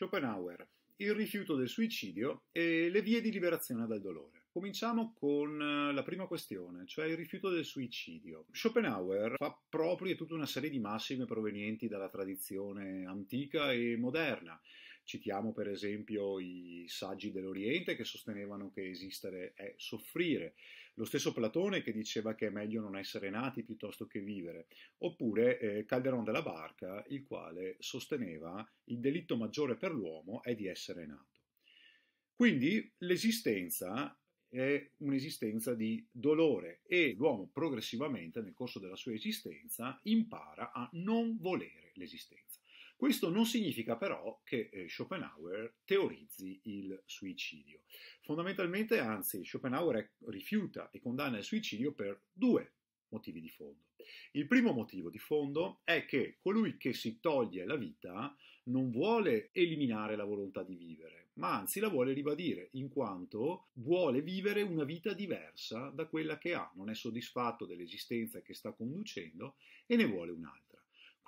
Schopenhauer, il rifiuto del suicidio e le vie di liberazione dal dolore. Cominciamo con eh, la prima questione, cioè il rifiuto del suicidio. Schopenhauer fa proprio tutta una serie di massime provenienti dalla tradizione antica e moderna Citiamo per esempio i saggi dell'Oriente che sostenevano che esistere è soffrire, lo stesso Platone che diceva che è meglio non essere nati piuttosto che vivere, oppure eh, Calderon della Barca, il quale sosteneva il delitto maggiore per l'uomo è di essere nato. Quindi l'esistenza è un'esistenza di dolore e l'uomo progressivamente nel corso della sua esistenza impara a non volere l'esistenza. Questo non significa però che eh, Schopenhauer teorizzi il suicidio. Fondamentalmente, anzi, Schopenhauer rifiuta e condanna il suicidio per due motivi di fondo. Il primo motivo di fondo è che colui che si toglie la vita non vuole eliminare la volontà di vivere, ma anzi la vuole ribadire, in quanto vuole vivere una vita diversa da quella che ha, non è soddisfatto dell'esistenza che sta conducendo e ne vuole un'altra.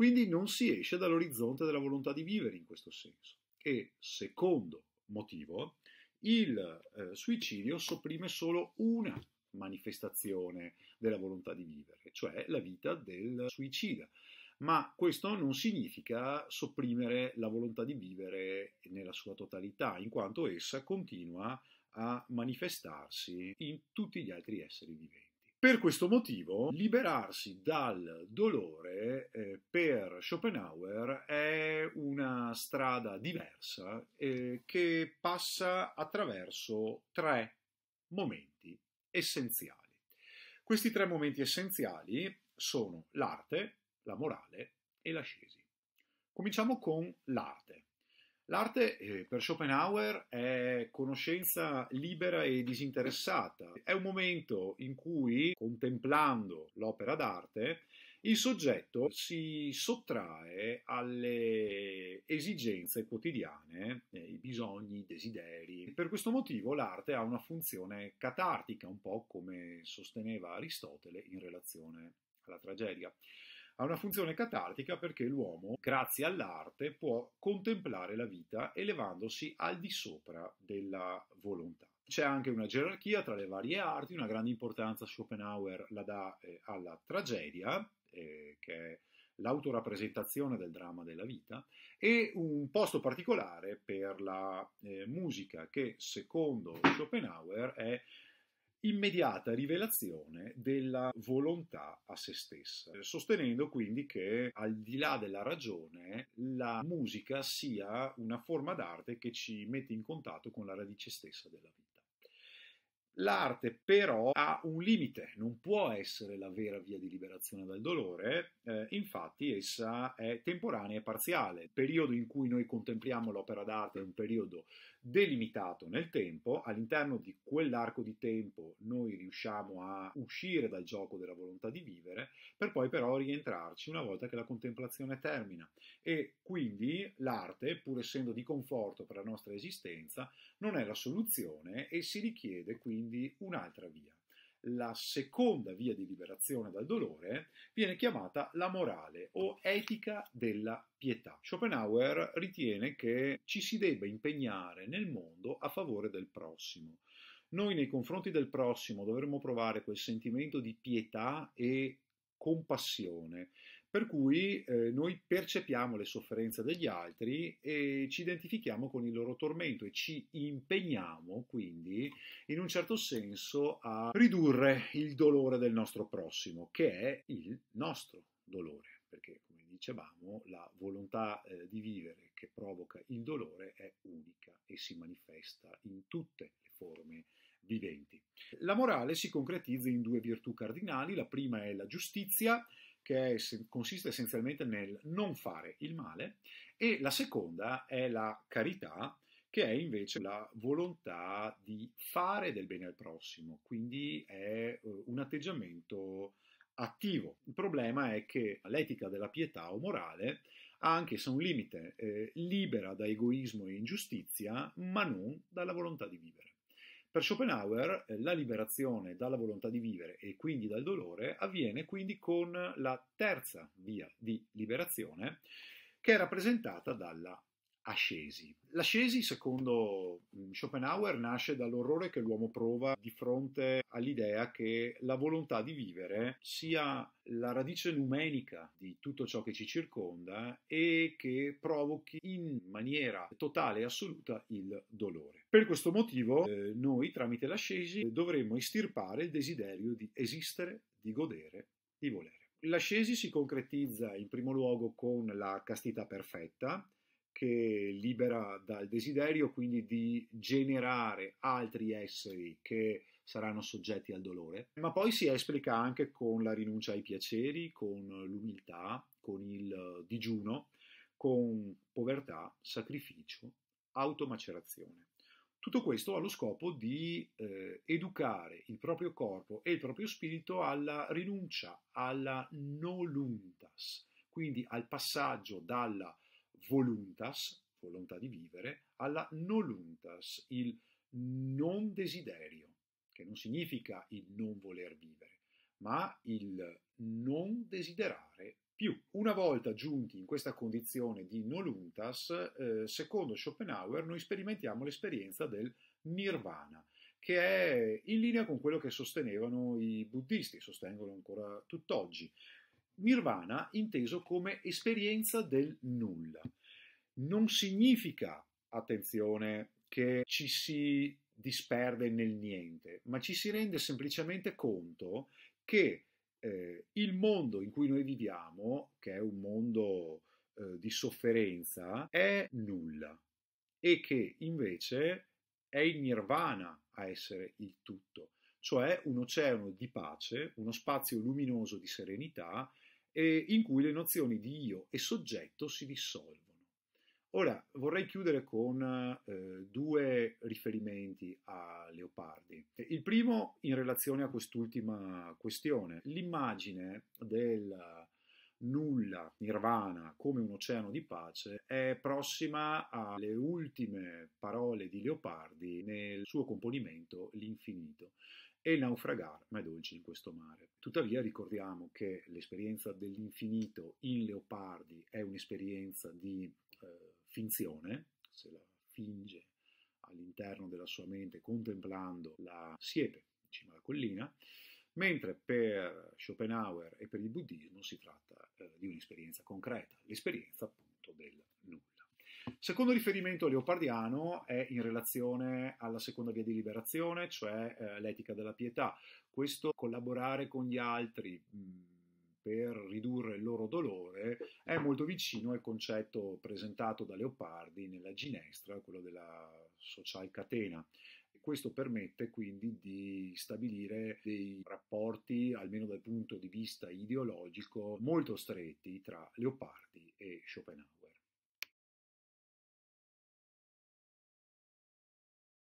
Quindi non si esce dall'orizzonte della volontà di vivere in questo senso. E secondo motivo, il eh, suicidio sopprime solo una manifestazione della volontà di vivere, cioè la vita del suicida. Ma questo non significa sopprimere la volontà di vivere nella sua totalità, in quanto essa continua a manifestarsi in tutti gli altri esseri viventi. Per questo motivo, liberarsi dal dolore eh, per Schopenhauer è una strada diversa eh, che passa attraverso tre momenti essenziali. Questi tre momenti essenziali sono l'arte, la morale e l'ascesi. Cominciamo con l'arte. L'arte eh, per Schopenhauer è conoscenza libera e disinteressata. È un momento in cui, contemplando l'opera d'arte, il soggetto si sottrae alle esigenze quotidiane, eh, i bisogni, i desideri. Per questo motivo l'arte ha una funzione catartica, un po' come sosteneva Aristotele in relazione alla tragedia ha una funzione catartica perché l'uomo, grazie all'arte, può contemplare la vita elevandosi al di sopra della volontà. C'è anche una gerarchia tra le varie arti, una grande importanza Schopenhauer la dà eh, alla tragedia, eh, che è l'autorappresentazione del dramma della vita, e un posto particolare per la eh, musica che, secondo Schopenhauer, è immediata rivelazione della volontà a se stessa, sostenendo quindi che al di là della ragione la musica sia una forma d'arte che ci mette in contatto con la radice stessa della vita. L'arte però ha un limite, non può essere la vera via di liberazione dal dolore, eh, infatti essa è temporanea e parziale. Il periodo in cui noi contempliamo l'opera d'arte è un periodo delimitato nel tempo, all'interno di quell'arco di tempo noi riusciamo a uscire dal gioco della volontà di vivere, per poi però rientrarci una volta che la contemplazione termina. E quindi l'arte, pur essendo di conforto per la nostra esistenza, non è la soluzione e si richiede quindi un'altra via la seconda via di liberazione dal dolore viene chiamata la morale o etica della pietà. Schopenhauer ritiene che ci si debba impegnare nel mondo a favore del prossimo. Noi nei confronti del prossimo dovremmo provare quel sentimento di pietà e compassione per cui eh, noi percepiamo le sofferenze degli altri e ci identifichiamo con il loro tormento e ci impegniamo quindi in un certo senso a ridurre il dolore del nostro prossimo, che è il nostro dolore, perché come dicevamo la volontà eh, di vivere che provoca il dolore è unica e si manifesta in tutte le forme viventi. La morale si concretizza in due virtù cardinali, la prima è la giustizia, che è, consiste essenzialmente nel non fare il male, e la seconda è la carità, che è invece la volontà di fare del bene al prossimo, quindi è eh, un atteggiamento attivo. Il problema è che l'etica della pietà o morale ha anche se un limite, eh, libera da egoismo e ingiustizia, ma non dalla volontà di vivere. Per Schopenhauer eh, la liberazione dalla volontà di vivere e quindi dal dolore avviene quindi con la terza via di liberazione che è rappresentata dalla ascesi. L'ascesi, secondo mm, Schopenhauer, nasce dall'orrore che l'uomo prova di fronte all'idea che la volontà di vivere sia la radice numenica di tutto ciò che ci circonda e che provochi in maniera totale e assoluta il dolore. Per questo motivo eh, noi, tramite l'ascesi, dovremmo estirpare il desiderio di esistere, di godere, di volere. L'ascesi si concretizza in primo luogo con la castità perfetta, che libera dal desiderio, quindi di generare altri esseri che saranno soggetti al dolore, ma poi si esplica anche con la rinuncia ai piaceri, con l'umiltà, con il eh, digiuno, con povertà, sacrificio, automacerazione. Tutto questo ha lo scopo di eh, educare il proprio corpo e il proprio spirito alla rinuncia, alla noluntas, quindi al passaggio dalla voluntas, volontà di vivere, alla noluntas, il non desiderio, che non significa il non voler vivere, ma il non desiderare più. Una volta giunti in questa condizione di noluntas, eh, secondo Schopenhauer, noi sperimentiamo l'esperienza del nirvana, che è in linea con quello che sostenevano i buddisti, sostengono ancora tutt'oggi, nirvana inteso come esperienza del nulla. Non significa, attenzione, che ci si disperde nel niente, ma ci si rende semplicemente conto che eh, il mondo in cui noi viviamo, che è un mondo eh, di sofferenza, è nulla e che invece è il nirvana a essere il tutto, cioè un oceano di pace, uno spazio luminoso di serenità eh, in cui le nozioni di io e soggetto si dissolvono. Ora vorrei chiudere con eh, due riferimenti a Leopardi. Il primo in relazione a quest'ultima questione, l'immagine del nulla, nirvana, come un oceano di pace, è prossima alle ultime parole di Leopardi nel suo componimento L'infinito e naufragar ma è dolce in questo mare. Tuttavia ricordiamo che l'esperienza dell'infinito in Leopardi è un'esperienza di eh, finzione, se la finge all'interno della sua mente contemplando la siepe in cima alla collina, mentre per Schopenhauer e per il buddismo si tratta eh, di un'esperienza concreta, l'esperienza appunto del nulla. Secondo riferimento leopardiano è in relazione alla seconda via di liberazione, cioè eh, l'etica della pietà. Questo collaborare con gli altri per ridurre il loro dolore è molto vicino al concetto presentato da Leopardi nella ginestra, quello della social catena. Questo permette quindi di stabilire dei rapporti, almeno dal punto di vista ideologico, molto stretti tra Leopardi e Schopenhauer.